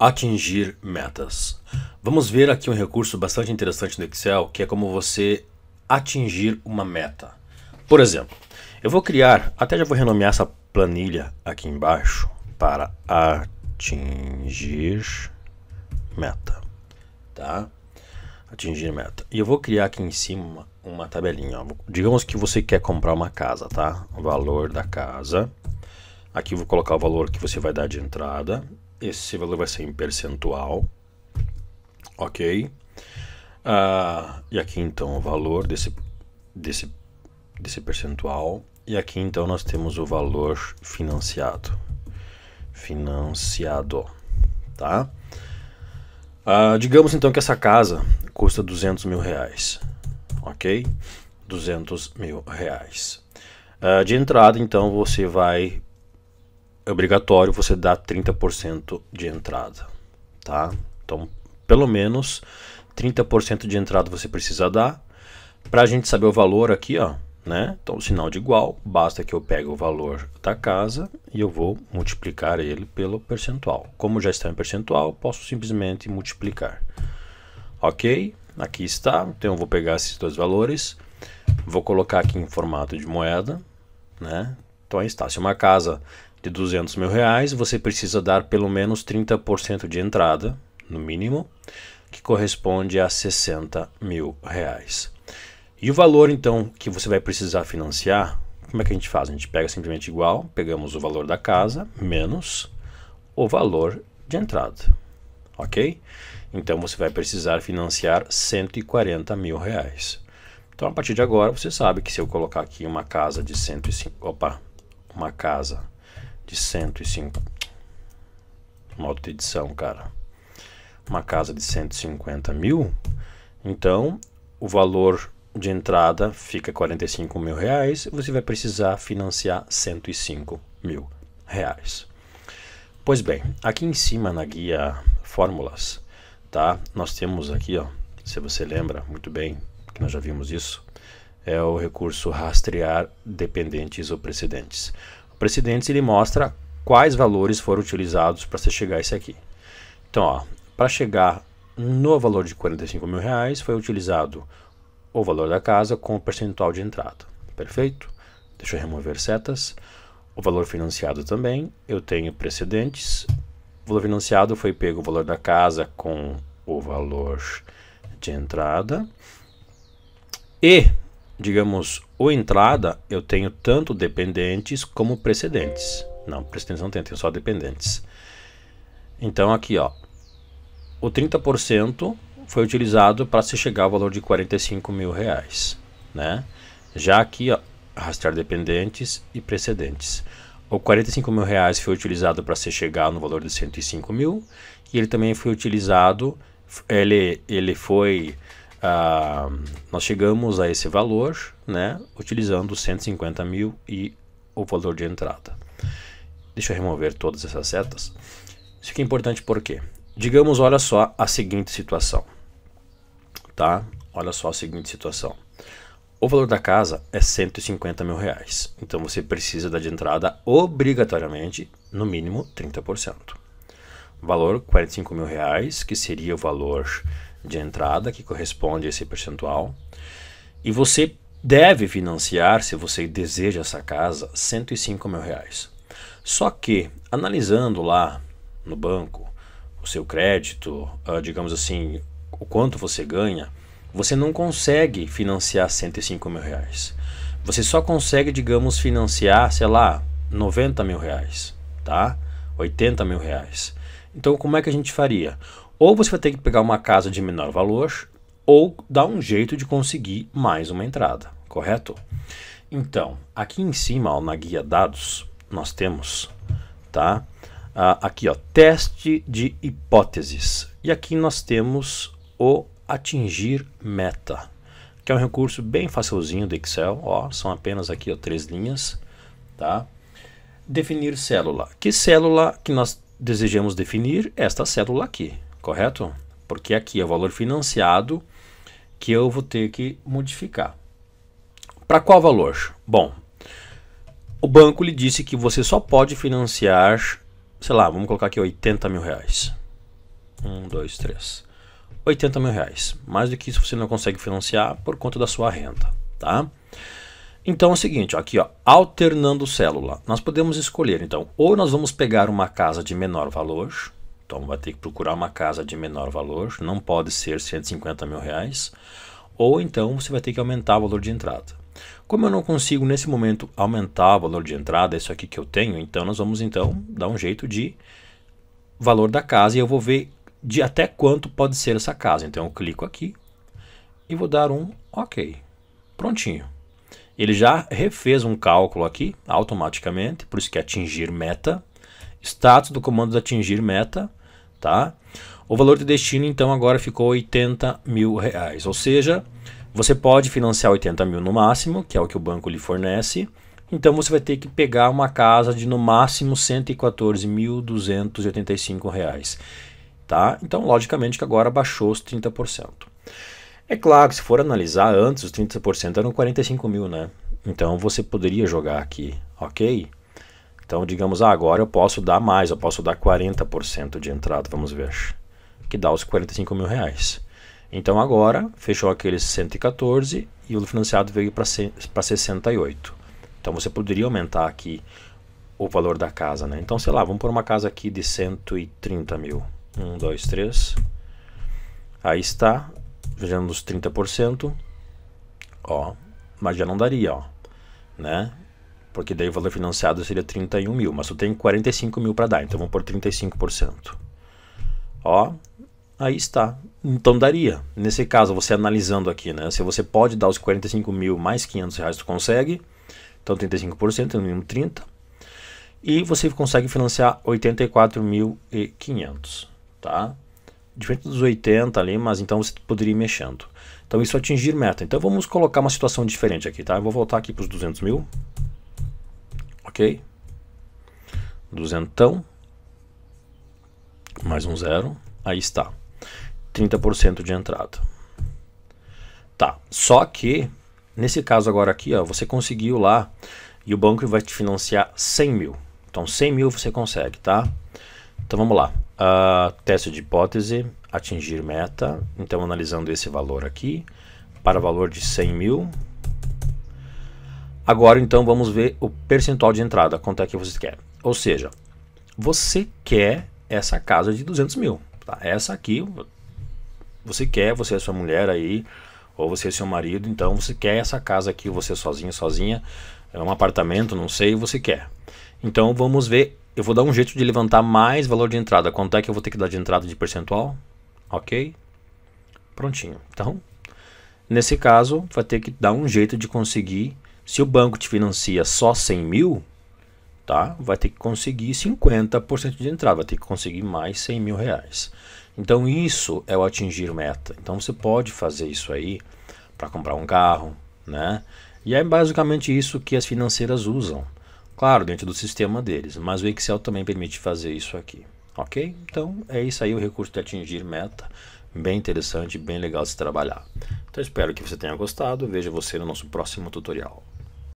Atingir metas. Vamos ver aqui um recurso bastante interessante no Excel, que é como você atingir uma meta. Por exemplo, eu vou criar, até já vou renomear essa planilha aqui embaixo para atingir meta, tá? Atingir meta. E eu vou criar aqui em cima uma tabelinha. Ó. Digamos que você quer comprar uma casa, tá? O valor da casa. Aqui eu vou colocar o valor que você vai dar de entrada esse valor vai ser em percentual, ok? Uh, e aqui então o valor desse, desse, desse percentual, e aqui então nós temos o valor financiado, financiado, tá? Uh, digamos então que essa casa custa 200 mil reais, ok? 200 mil reais. Uh, de entrada, então, você vai é obrigatório você dar 30% de entrada, tá? Então, pelo menos 30% de entrada você precisa dar. Para a gente saber o valor aqui, ó, né? Então, sinal de igual, basta que eu pegue o valor da casa e eu vou multiplicar ele pelo percentual. Como já está em percentual, posso simplesmente multiplicar. Ok? Aqui está. Então, eu vou pegar esses dois valores, vou colocar aqui em formato de moeda, né? Então, aí está. Se uma casa de 200 mil reais, você precisa dar pelo menos 30% de entrada, no mínimo, que corresponde a 60 mil reais. E o valor então que você vai precisar financiar, como é que a gente faz? A gente pega simplesmente igual, pegamos o valor da casa menos o valor de entrada, ok? Então você vai precisar financiar 140 mil reais. Então a partir de agora você sabe que se eu colocar aqui uma casa de 105, opa, uma casa de 105. Modo de edição, cara. Uma casa de 150 mil, então o valor de entrada fica 45 mil reais. Você vai precisar financiar 105 mil reais. Pois bem, aqui em cima na guia fórmulas, tá? Nós temos aqui, ó, se você lembra muito bem, que nós já vimos isso, é o recurso rastrear dependentes ou precedentes precedentes ele mostra quais valores foram utilizados para você chegar a esse aqui. Então, para chegar no valor de 45 mil reais foi utilizado o valor da casa com o percentual de entrada. Perfeito? Deixa eu remover setas. O valor financiado também, eu tenho precedentes. O valor financiado foi pego o valor da casa com o valor de entrada. E digamos, o entrada, eu tenho tanto dependentes como precedentes. Não, precedentes não tem, tenho só dependentes. Então aqui, ó, o 30% foi utilizado para se chegar ao valor de 45 mil reais, né? Já aqui, ó, rastrear dependentes e precedentes. O 45 mil reais foi utilizado para se chegar no valor de 105 mil e ele também foi utilizado, ele, ele foi ah, nós chegamos a esse valor, né, utilizando 150 mil e o valor de entrada. Deixa eu remover todas essas setas. Isso aqui é importante porque, digamos, olha só a seguinte situação, tá? Olha só a seguinte situação. O valor da casa é 150 mil reais, então você precisa dar de entrada obrigatoriamente no mínimo 30%. Valor 45 mil reais, que seria o valor de entrada, que corresponde a esse percentual. E você deve financiar, se você deseja essa casa, 105 mil reais. Só que, analisando lá no banco o seu crédito, ah, digamos assim, o quanto você ganha, você não consegue financiar 105 mil reais. Você só consegue, digamos, financiar, sei lá, 90 mil reais, tá? 80 mil reais. Então, como é que a gente faria? Ou você vai ter que pegar uma casa de menor valor, ou dar um jeito de conseguir mais uma entrada, correto? Então, aqui em cima, ó, na guia dados, nós temos, tá? Ah, aqui, ó, teste de hipóteses. E aqui nós temos o atingir meta, que é um recurso bem facilzinho do Excel, ó, são apenas aqui, ó, três linhas, tá? Definir célula. Que célula que nós desejamos definir? Esta célula aqui, correto? Porque aqui é o valor financiado que eu vou ter que modificar. Para qual valor? Bom, o banco lhe disse que você só pode financiar, sei lá, vamos colocar aqui 80 mil reais. Um, dois, três. 80 mil reais. Mais do que isso você não consegue financiar por conta da sua renda, tá? Então é o seguinte, aqui ó, alternando célula, nós podemos escolher. Então, ou nós vamos pegar uma casa de menor valor, então vai ter que procurar uma casa de menor valor, não pode ser 150 mil reais, ou então você vai ter que aumentar o valor de entrada. Como eu não consigo nesse momento aumentar o valor de entrada, é isso aqui que eu tenho, então nós vamos então dar um jeito de valor da casa e eu vou ver de até quanto pode ser essa casa. Então eu clico aqui e vou dar um OK. Prontinho. Ele já refez um cálculo aqui automaticamente, por isso que é atingir meta. Status do comando de atingir meta tá? O valor de destino, então, agora ficou 80 mil reais. Ou seja, você pode financiar 80 mil no máximo, que é o que o banco lhe fornece. Então, você vai ter que pegar uma casa de no máximo 114.285 reais. Tá? Então, logicamente que agora baixou os 30%. É claro que se for analisar antes, os 30% eram 45 mil, né? Então, você poderia jogar aqui, ok? Então, digamos, ah, agora eu posso dar mais, eu posso dar 40% de entrada, vamos ver, que dá os 45 mil reais. Então agora fechou aqueles 114 e o financiado veio para 68. Então você poderia aumentar aqui o valor da casa, né? Então, sei lá, vamos por uma casa aqui de 130 mil. 1, 2, 3. Aí está, vejamos os 30%. Ó, mas já não daria, ó, né? porque daí o valor financiado seria 31 mil, mas tu tem 45 mil para dar, então vamos por 35%. Ó, aí está. Então daria. Nesse caso, você analisando aqui, né? Se você pode dar os 45 mil mais 500 reais, tu consegue. Então 35%, no mínimo 30%. E você consegue financiar 84.500, tá? Diferente dos 80 ali, mas então você poderia ir mexendo. Então isso é atingir meta. Então vamos colocar uma situação diferente aqui, tá? Eu vou voltar aqui para os 200 mil ok? Duzentão, mais um zero, aí está, 30% de entrada. Tá, só que, nesse caso agora aqui, ó, você conseguiu lá e o banco vai te financiar 100 mil. Então 100 mil você consegue, tá? Então vamos lá, uh, teste de hipótese, atingir meta, então analisando esse valor aqui, para valor de 100 mil, Agora então vamos ver o percentual de entrada, quanto é que você quer. Ou seja, você quer essa casa de 200 mil. Tá? Essa aqui, você quer, você é sua mulher aí, ou você é seu marido, então você quer essa casa aqui, você sozinho, sozinha, é um apartamento, não sei, você quer. Então vamos ver, eu vou dar um jeito de levantar mais valor de entrada, quanto é que eu vou ter que dar de entrada de percentual, ok? Prontinho, então, nesse caso, vai ter que dar um jeito de conseguir se o banco te financia só 100 mil, tá? vai ter que conseguir 50% de entrada, vai ter que conseguir mais 100 mil reais. Então isso é o atingir meta. Então você pode fazer isso aí para comprar um carro, né? E é basicamente isso que as financeiras usam. Claro, dentro do sistema deles, mas o Excel também permite fazer isso aqui. Ok? Então é isso aí o recurso de atingir meta. Bem interessante, bem legal de se trabalhar. Então espero que você tenha gostado. Vejo você no nosso próximo tutorial.